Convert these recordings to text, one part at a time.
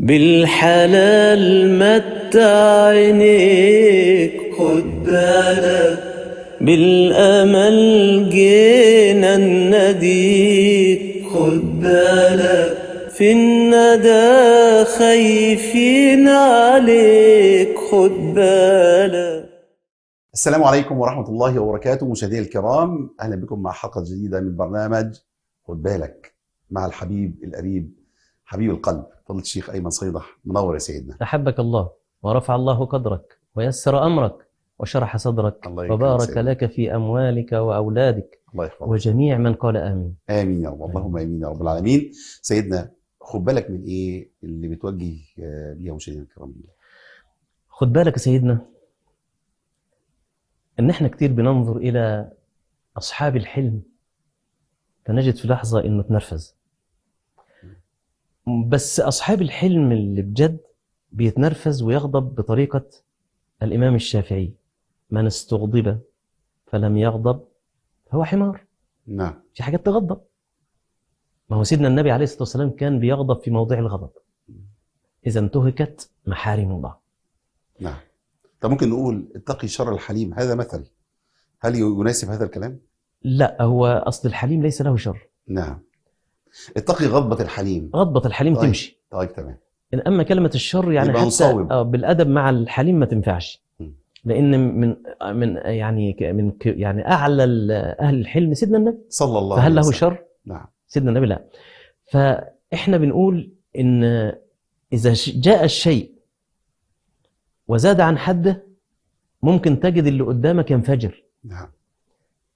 بالحلال متع عينيك خد بالك بالأمل جينا نديك خد بالك في الندى خايفين عليك خد بالك السلام عليكم ورحمة الله وبركاته مشاهدينا الكرام أهلا بكم مع حلقة جديدة من برنامج خد بالك مع الحبيب القريب حبيب القلب فضل الشيخ ايمن صيدح منور يا سيدنا احبك الله ورفع الله قدرك ويسر امرك وشرح صدرك الله وبارك لك في اموالك واولادك الله يحفظك وجميع من قال امين امين يا رب اللهم امين يا رب العالمين سيدنا خد بالك من ايه اللي بتوجه آه، ليها مشاهدينا الكرام خد بالك يا سيدنا ان احنا كتير بننظر الى اصحاب الحلم فنجد في لحظه انه تنرفز بس أصحاب الحلم اللي بجد بيتنرفز ويغضب بطريقة الإمام الشافعي من استغضب فلم يغضب هو حمار نعم في حاجات تغضب ما هو سيدنا النبي عليه الصلاة والسلام كان بيغضب في موضع الغضب إذا انتهكت محارم الله نعم طب ممكن نقول اتقي شر الحليم هذا مثل هل يناسب هذا الكلام؟ لا هو أصل الحليم ليس له شر نعم اتقي غضبة الحليم غضبة الحليم طيب. تمشي طيب تمام إن أما كلمة الشر يعني حتى آه، بالأدب مع الحليم ما تنفعش لأن من من يعني من يعني أعلى أهل الحلم سيدنا النبي صلى الله عليه وسلم فهل له شر؟ نعم سيدنا النبي لا فإحنا بنقول إن إذا جاء الشيء وزاد عن حده ممكن تجد اللي قدامك ينفجر نعم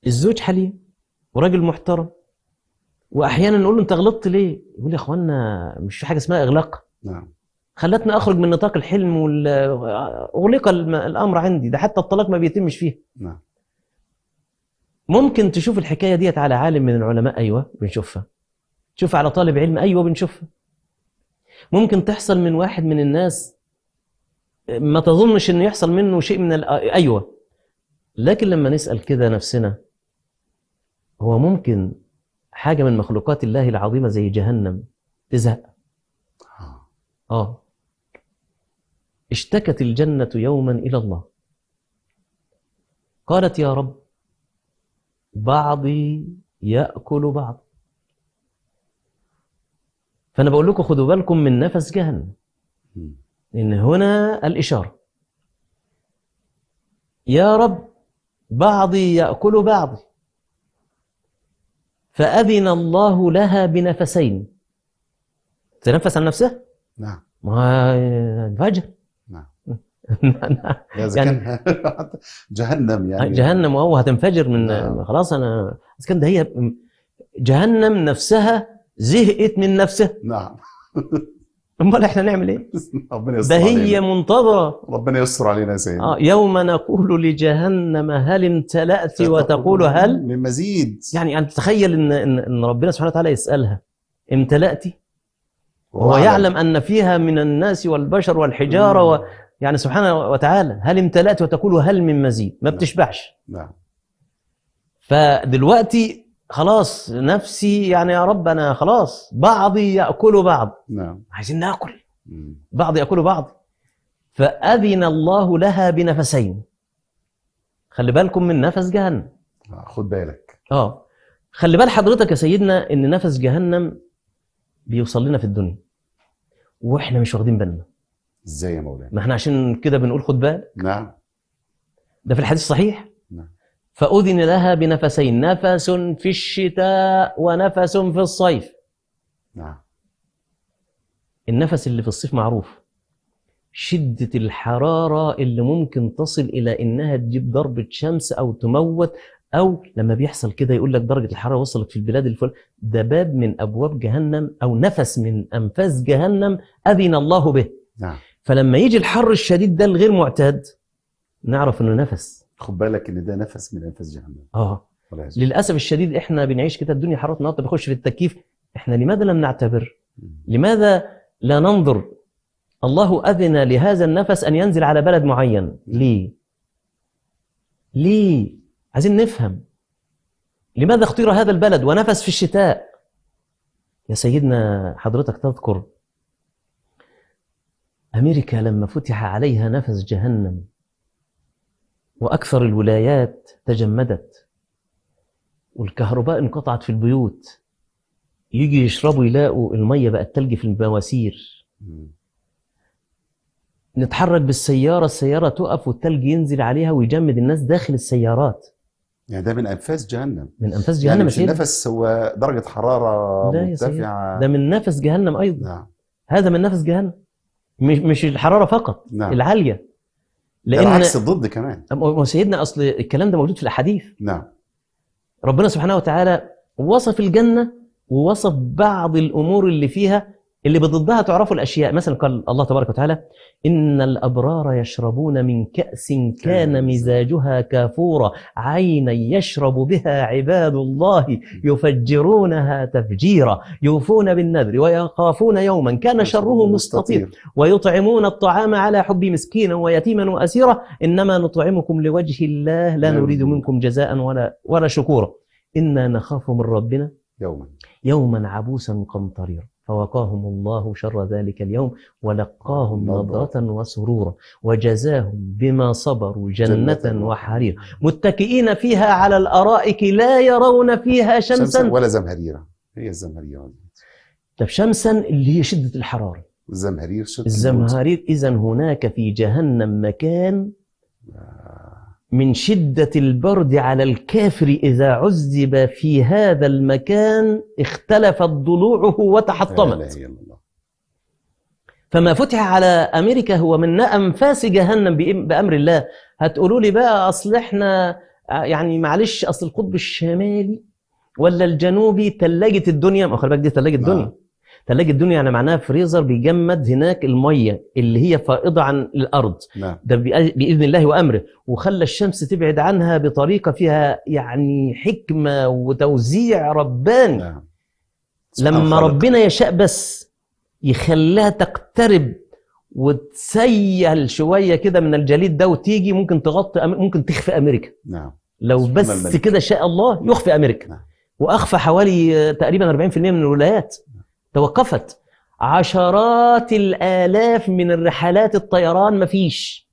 الزوج حليم وراجل محترم واحيانا نقول له انت غلطت ليه؟ يقول يا اخوانا مش في حاجه اسمها اغلاق نعم خلتني اخرج من نطاق الحلم وال... اغلق الامر عندي ده حتى الطلاق ما بيتمش فيه نعم ممكن تشوف الحكايه ديت على عالم من العلماء ايوه بنشوفها تشوفها على طالب علم ايوه بنشوفها ممكن تحصل من واحد من الناس ما تظنش انه يحصل منه شيء من ايوه لكن لما نسال كده نفسنا هو ممكن حاجة من مخلوقات الله العظيمة زي جهنم تزهق آه. آه اشتكت الجنة يوما إلى الله قالت يا رب بعضي يأكل بعض فأنا بقول لكم خذوا بالكم من نفس جهنم إن هنا الإشارة يا رب بعضي يأكل بعضي فأذن الله لها بنفسين تنفس عن نفسها؟ نعم ما الفجر نعم يعني جهنم يعني جهنم وهو هتنفجر من نعم. خلاص انا بس كان ده هي جهنم نفسها زهقت من نفسها نعم امال احنا نعمل ايه؟ ربنا يستر ده هي منتظره ربنا يستر علينا سيدي اه يوم نقول لجهنم هل امتلأت وتقول هل من مزيد يعني انت تخيل ان ان ربنا سبحانه وتعالى يسالها امتلأت؟ وهو يعلم ان فيها من الناس والبشر والحجاره و يعني سبحانه وتعالى هل امتلأت وتقول هل من مزيد ما نعم. بتشبعش نعم فدلوقتي خلاص نفسي يعني يا رب انا خلاص بعضي ياكل بعض نعم عايزين ناكل بعض ياكل بعض فاذن الله لها بنفسين خلي بالكم من نفس جهنم آه، خد بالك اه خلي بال حضرتك يا سيدنا ان نفس جهنم بيوصل لنا في الدنيا واحنا مش واخدين بالنا ازاي يا مولانا ما احنا عشان كده بنقول خد بالك نعم ده في الحديث الصحيح نعم فأذن لها بنفسين نفس في الشتاء ونفس في الصيف نعم النفس اللي في الصيف معروف شدة الحرارة اللي ممكن تصل إلى إنها تجيب ضربة شمس أو تموت أو لما بيحصل كده يقول لك درجة الحرارة وصلت في البلاد الفل ده باب من أبواب جهنم أو نفس من أنفاس جهنم أذن الله به نعم. فلما يجي الحر الشديد ده الغير معتاد نعرف إنه نفس خد بالك ان ده نفس من انفاس جهنم اه للاسف الشديد احنا بنعيش كده الدنيا حرارة النهارده بيخش في التكييف احنا لماذا لم نعتبر؟ لماذا لا ننظر الله اذن لهذا النفس ان ينزل على بلد معين ليه؟ ليه؟ عايزين نفهم لماذا اختير هذا البلد ونفس في الشتاء؟ يا سيدنا حضرتك تذكر امريكا لما فتح عليها نفس جهنم وأكثر الولايات تجمدت والكهرباء انقطعت في البيوت يجي يشربوا يلاقوا المية بقت تلج في البواسير نتحرك بالسيارة السيارة تقف والتلج ينزل عليها ويجمد الناس داخل السيارات يعني ده من انفاس جهنم من انفاس يعني جهنم يعني مش النفس هو درجه حراره مرتفعه ده من نفس جهنم ايضا نعم. هذا من نفس جهنم مش مش الحراره فقط نعم. العاليه لان العكس الضد كمان سيدنا اصل الكلام ده موجود في الاحاديث نعم ربنا سبحانه وتعالى وصف الجنه ووصف بعض الامور اللي فيها اللي بضدها تعرفوا الأشياء مثلا قال الله تبارك وتعالى إن الأبرار يشربون من كأس كان مزاجها كافورا عينا يشرب بها عباد الله يفجرونها تفجيرا يوفون بالنذر ويخافون يوما كان شره مستطير ويطعمون الطعام على حب مسكينا ويتيما وأسيرا إنما نطعمكم لوجه الله لا نعم. نريد منكم جزاء ولا, ولا شكورا إنا نخاف من ربنا يوما يوما عبوسا قمطريرا فوقاهم الله شر ذلك اليوم ولقاهم نضرة وسرورا وجزاهم بما صبروا جنة وحرير متكئين فيها على الأرائك لا يرون فيها شمسا, شمساً ولا زمهريرا هي الزمهريرة طب شمسا اللي هي شدة الحرارة الزمهرير شدة الزمهرير إذا هناك في جهنم مكان آه. من شدة البرد على الكافر إذا عذب في هذا المكان اختلفت ضلوعه وتحطمت فما فتح على أمريكا هو من أنفاس جهنم بأمر الله هتقولوا لي بقى أصل إحنا يعني معلش أصل القطب الشمالي ولا الجنوبي تلاجة الدنيا ما خلي بالك دي تلاجة الدنيا ثلاجه الدنيا يعني معناها فريزر بيجمد هناك الميه اللي هي فائضه عن الارض نعم. ده باذن الله وامره وخلى الشمس تبعد عنها بطريقه فيها يعني حكمه وتوزيع رباني نعم. لما ربنا يشاء بس يخليها تقترب وتسيل شويه كده من الجليد ده وتيجي ممكن تغطي ممكن تخفي امريكا نعم لو بس كده شاء الله يخفي امريكا نعم. واخفى حوالي تقريبا 40% من الولايات نعم. توقفت عشرات الآلاف من الرحلات الطيران مفيش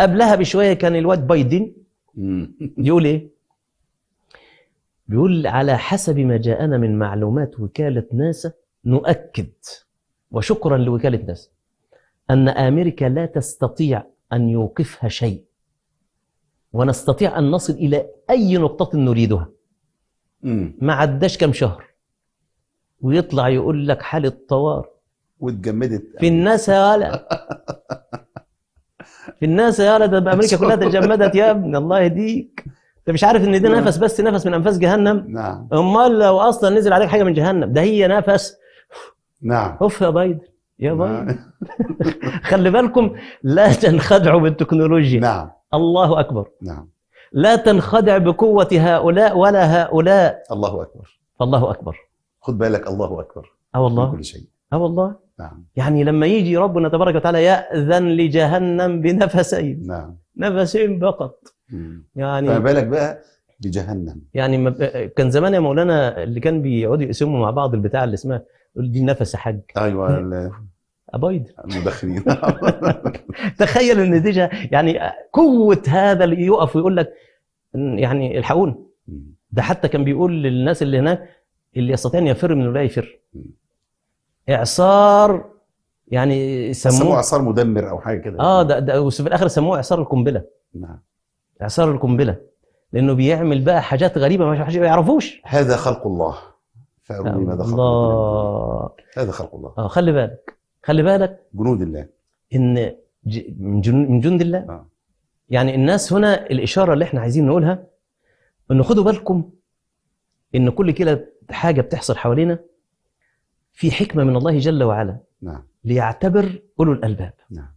قبلها بشوية كان الواد بايدن يقول إيه بيقول على حسب ما جاءنا من معلومات وكالة ناسا نؤكد وشكرا لوكالة ناسا أن أمريكا لا تستطيع أن يوقفها شيء ونستطيع أن نصل إلى أي نقطة نريدها ما عداش كم شهر ويطلع يقول لك حالة طوارئ واتجمدت في الناس يا ولد في الناس يا ولد امريكا كلها تجمدت يا ابني الله يهديك انت مش عارف ان ده نعم. نفس بس نفس من انفاس جهنم نعم امال لو اصلا نزل عليك حاجه من جهنم ده هي نفس نعم اوف يا بايدن يا نعم. بايدن خلي بالكم لا تنخدعوا بالتكنولوجيا نعم الله اكبر نعم لا تنخدع بقوه هؤلاء ولا هؤلاء الله اكبر الله اكبر خد بالك الله اكبر اه والله كل شيء اه والله نعم يعني لما يجي ربنا تبارك وتعالى ياذن لجهنم بنفسين نعم نفسين فقط يعني فما بالك بقى بجهنم يعني ما كان زمان يا مولانا اللي كان بيقعدوا يقسموا مع بعض البتاع اللي اسمها يقول دي نفس حاج ايوه ابايد المدخنين تخيل النتيجه يعني قوه هذا اللي يقف ويقول لك يعني الحقون ده حتى كان بيقول للناس اللي هناك اللي يستطيع ان يفر منه لا يفر اعصار يعني سموه اعصار مدمر او حاجه كده اه ده, ده وفي الاخر سموه اعصار القنبله نعم اعصار القنبله لانه بيعمل بقى حاجات غريبه ما يعرفوش هذا خلق الله فاروني ماذا خلق الله هذا خلق الله اه خلي بالك خلي بالك جنود الله ان من جنود من جند الله آه. يعني الناس هنا الاشاره اللي احنا عايزين نقولها انه خدوا بالكم إن كل كده حاجة بتحصل حوالينا في حكمة من الله جل وعلا نعم. ليعتبر أولو الألباب نعم.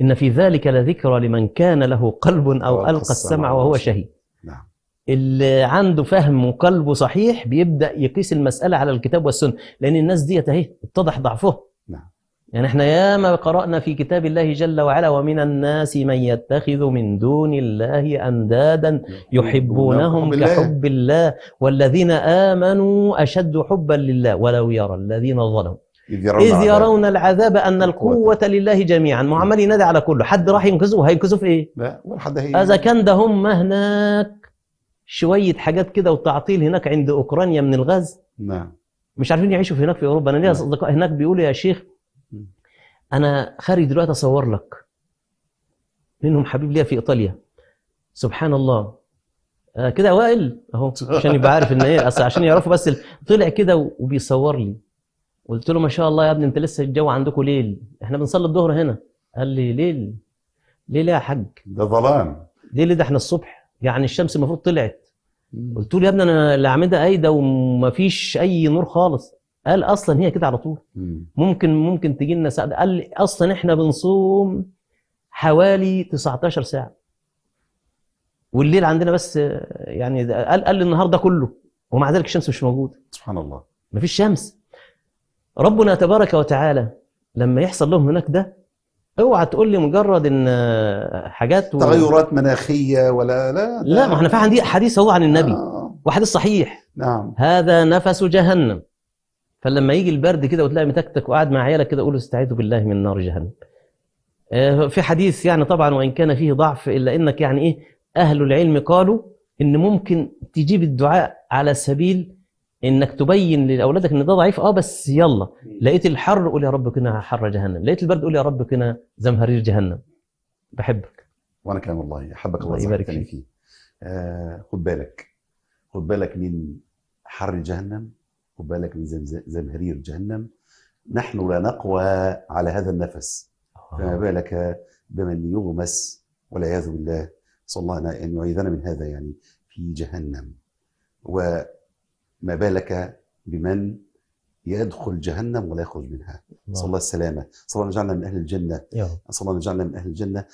إن في ذلك لذكرى لمن كان له قلب أو ألقى السمع وهو شهيد نعم. اللي عنده فهم وقلبه صحيح بيبدأ يقيس المسألة على الكتاب والسنة لأن الناس ديت أهي اتضح ضعفه نعم. يعني احنا ياما قرأنا في كتاب الله جل وعلا ومن الناس من يتخذ من دون الله أندادا يحبونهم كحب الله والذين آمنوا أشد حبا لله ولو يرى الذين ظلموا إذ يرون, إذ يرون العذاب أن القوة لله جميعا معمل ينادي على كله حد راح ينقذه هينقذه في إيه؟ لا ولا حد هي إذا كان ده هم هناك شوية حاجات كده وتعطيل هناك عند أوكرانيا من الغاز نعم مش عارفين يعيشوا في هناك في أوروبا أنا ليا نعم. أصدقاء هناك بيقولوا يا شيخ انا خارج دلوقتي اصور لك منهم حبيب ليا في ايطاليا سبحان الله آه كده وائل اهو عشان يبقى عارف ان ايه اصل عشان يعرفوا بس طلع كده وبيصور لي قلت له ما شاء الله يا ابني انت لسه الجو عندكم ليل احنا بنصلي الظهر هنا قال لي ليل ليل يا حاج ده ظلام ليل ده احنا الصبح يعني الشمس المفروض طلعت قلت له يا ابني انا الاعمده قايده ومفيش اي نور خالص قال اصلا هي كده على طول ممكن ممكن تجي لنا ساعه قال اصلا احنا بنصوم حوالي 19 ساعه والليل عندنا بس يعني قال قال النهارده كله ومع ذلك الشمس مش موجوده سبحان الله مفيش شمس ربنا تبارك وتعالى لما يحصل لهم هناك ده اوعى تقول لي مجرد ان حاجات و... تغيرات مناخيه ولا لا لا ما احنا في عندي حديث هو عن النبي آه. وحديث صحيح نعم هذا نفس جهنم فلما يجي البرد كده وتلاقي متكتك وقاعد مع عيالك كده قول استعيذ بالله من نار جهنم آه، في حديث يعني طبعا وان كان فيه ضعف الا انك يعني ايه اهل العلم قالوا ان ممكن تجيب الدعاء على سبيل انك تبين لاولادك ان ده ضعيف اه بس يلا لقيت الحر قول يا رب كنا حر جهنم لقيت البرد قول يا رب كنا زمهرير جهنم بحبك وانا كلام الله احبك الله يبارك فيك آه خد بالك خد بالك من حر جهنم خد بالك من زمهرير جهنم نحن لا نقوى على هذا النفس آه. فما بالك بمن يغمس والعياذ بالله صلى الله أن يعني يعيذنا من هذا يعني في جهنم وما بالك بمن يدخل جهنم ولا يخرج منها صلى الله السلامة صلى الله نجعلنا من أهل الجنة صلى الله نجعلنا من أهل الجنة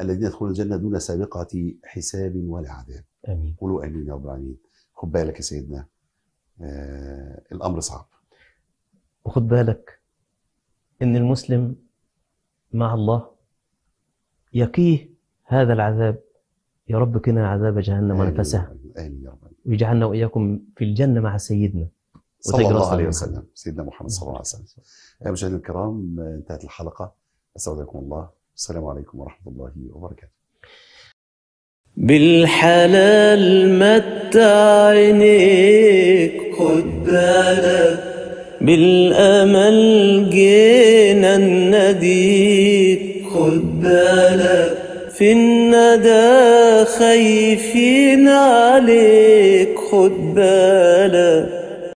الذين يدخلون الجنة دون سابقة حساب ولا عذاب آمين قولوا آمين يا رب العالمين خد بالك يا سيدنا آه، الامر صعب وخد بالك ان المسلم مع الله يقيه هذا العذاب يا رب كنا عذاب جهنم ونفسها ويجعلنا واياكم في الجنه مع سيدنا صلى الله عليه وسلم سيدنا محمد صلى الله عليه وسلم مشاهدينا الكرام انتهت الحلقه استودعكم الله السلام عليكم ورحمه الله وبركاته بالحلال متى عينيك قدانا بالأمل جينا النديد خدانا في الندى خايفين عليك خد بالك